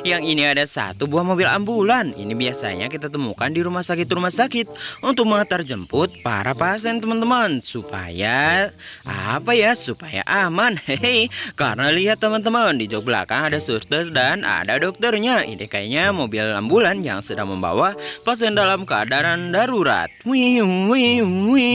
Yang ini ada satu buah mobil ambulan. Ini biasanya kita temukan di rumah sakit-rumah sakit untuk mengantar jemput para pasien teman-teman supaya apa ya? Supaya aman. Hehe. Karena lihat teman-teman di jok belakang ada suster dan ada dokternya. Ini kayaknya mobil ambulan yang sedang membawa pasien dalam keadaan darurat. Wih, wih, wih.